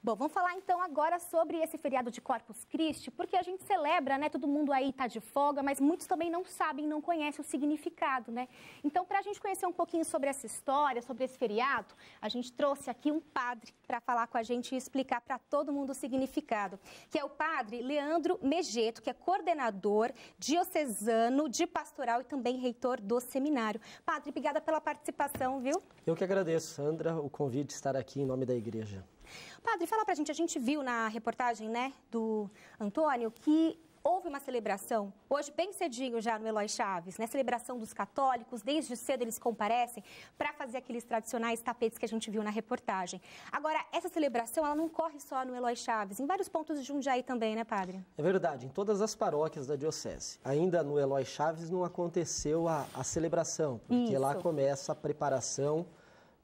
Bom, vamos falar então agora sobre esse feriado de Corpus Christi, porque a gente celebra, né? Todo mundo aí está de folga, mas muitos também não sabem, não conhecem o significado, né? Então, para a gente conhecer um pouquinho sobre essa história, sobre esse feriado, a gente trouxe aqui um padre para falar com a gente e explicar para todo mundo o significado, que é o padre Leandro Megeto, que é coordenador diocesano de pastoral e também reitor do seminário. Padre, obrigada pela participação, viu? Eu que agradeço, Sandra, o convite de estar aqui em nome da igreja. Padre, fala pra gente, a gente viu na reportagem, né, do Antônio, que houve uma celebração, hoje bem cedinho já no Eloy Chaves, né? Celebração dos católicos, desde cedo eles comparecem para fazer aqueles tradicionais tapetes que a gente viu na reportagem. Agora, essa celebração, ela não corre só no Eloy Chaves, em vários pontos de Jundiaí também, né, padre? É verdade, em todas as paróquias da diocese. Ainda no Eloy Chaves não aconteceu a, a celebração, porque Isso. lá começa a preparação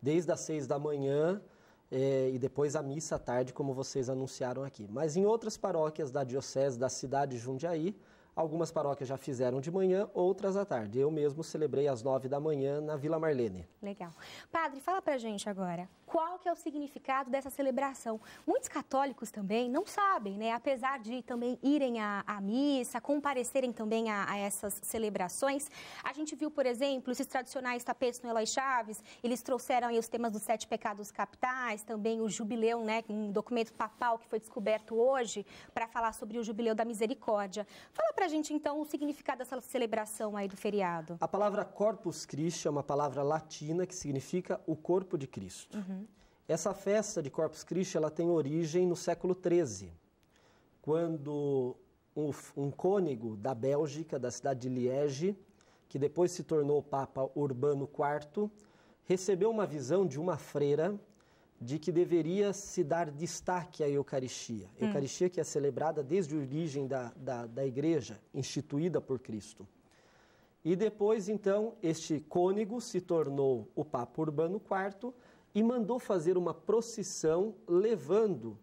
desde as seis da manhã é, e depois a missa à tarde, como vocês anunciaram aqui. Mas em outras paróquias da Diocese da cidade de Jundiaí, Algumas paróquias já fizeram de manhã, outras à tarde. Eu mesmo celebrei às nove da manhã na Vila Marlene. Legal. Padre, fala pra gente agora, qual que é o significado dessa celebração? Muitos católicos também não sabem, né? Apesar de também irem à, à missa, comparecerem também a, a, essas celebrações. A gente viu, por exemplo, esses tradicionais tapetes no Eloy Chaves, eles trouxeram aí os temas dos sete pecados capitais, também o jubileu, né? Um documento papal que foi descoberto hoje para falar sobre o jubileu da misericórdia. Fala pra para a gente, então, o significado dessa celebração aí do feriado. A palavra Corpus Christi é uma palavra latina que significa o corpo de Cristo. Uhum. Essa festa de Corpus Christi ela tem origem no século XIII, quando um, um cônego da Bélgica, da cidade de Liege, que depois se tornou o Papa Urbano IV, recebeu uma visão de uma freira de que deveria se dar destaque à Eucaristia. Hum. Eucaristia que é celebrada desde a origem da, da, da igreja, instituída por Cristo. E depois, então, este cônego se tornou o Papa Urbano IV e mandou fazer uma procissão levando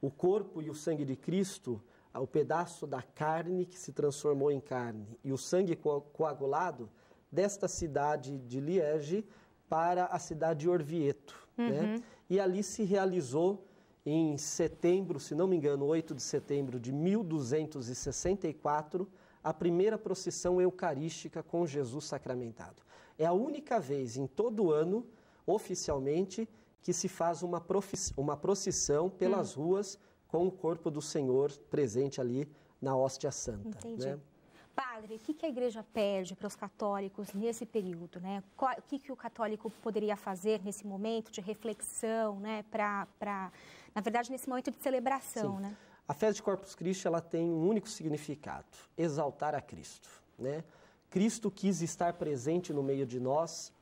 o corpo e o sangue de Cristo, o pedaço da carne que se transformou em carne, e o sangue coagulado desta cidade de Liege para a cidade de Orvieto né? Uhum. Né? E ali se realizou em setembro, se não me engano, 8 de setembro de 1264, a primeira procissão eucarística com Jesus sacramentado. É a única vez em todo ano, oficialmente, que se faz uma, uma procissão pelas hum. ruas com o corpo do Senhor presente ali na hóstia santa. Entendi. Né? Padre, o que, que a igreja pede para os católicos nesse período? Né? O que, que o católico poderia fazer nesse momento de reflexão, né? para, na verdade, nesse momento de celebração? Né? A festa de Corpus Christi ela tem um único significado: exaltar a Cristo. Né? Cristo quis estar presente no meio de nós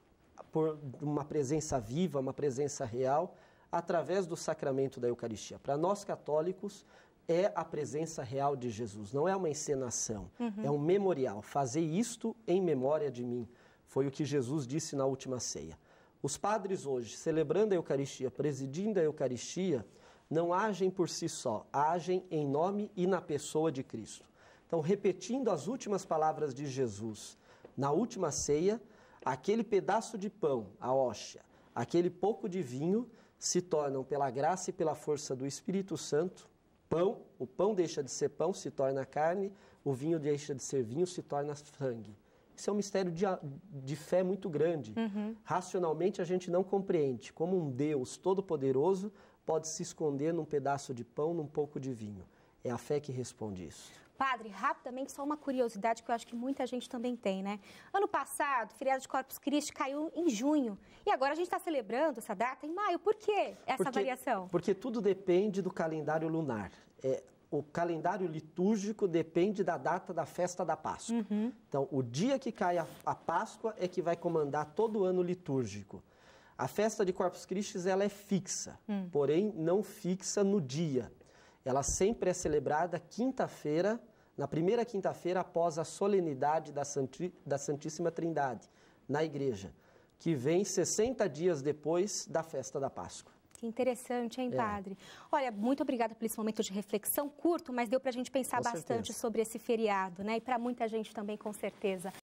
por uma presença viva, uma presença real, através do sacramento da Eucaristia. Para nós católicos, é a presença real de Jesus, não é uma encenação, uhum. é um memorial. Fazer isto em memória de mim, foi o que Jesus disse na última ceia. Os padres hoje, celebrando a Eucaristia, presidindo a Eucaristia, não agem por si só, agem em nome e na pessoa de Cristo. Então, repetindo as últimas palavras de Jesus na última ceia, aquele pedaço de pão, a hóstia, aquele pouco de vinho, se tornam, pela graça e pela força do Espírito Santo, pão, o pão deixa de ser pão, se torna carne, o vinho deixa de ser vinho, se torna sangue. Isso é um mistério de, de fé muito grande. Uhum. Racionalmente a gente não compreende como um Deus todo-poderoso pode se esconder num pedaço de pão, num pouco de vinho. É a fé que responde isso. Padre, rapidamente, só uma curiosidade que eu acho que muita gente também tem, né? Ano passado, o feriado de Corpus Christi caiu em junho. E agora a gente está celebrando essa data em maio. Por que essa porque, variação? Porque tudo depende do calendário lunar. É, o calendário litúrgico depende da data da festa da Páscoa. Uhum. Então, o dia que cai a, a, Páscoa é que vai comandar todo o ano litúrgico. A festa de Corpus Christi ela é fixa, hum. porém não fixa no dia ela sempre é celebrada quinta-feira, na primeira quinta-feira após a solenidade da, Santi, da Santíssima Trindade, na igreja, que vem 60 dias depois da festa da Páscoa. Que interessante, hein, é. padre? É. Olha, muito obrigada por esse momento de reflexão curto, mas deu para a gente pensar com bastante certeza. sobre esse feriado, né? E para muita gente também, com certeza.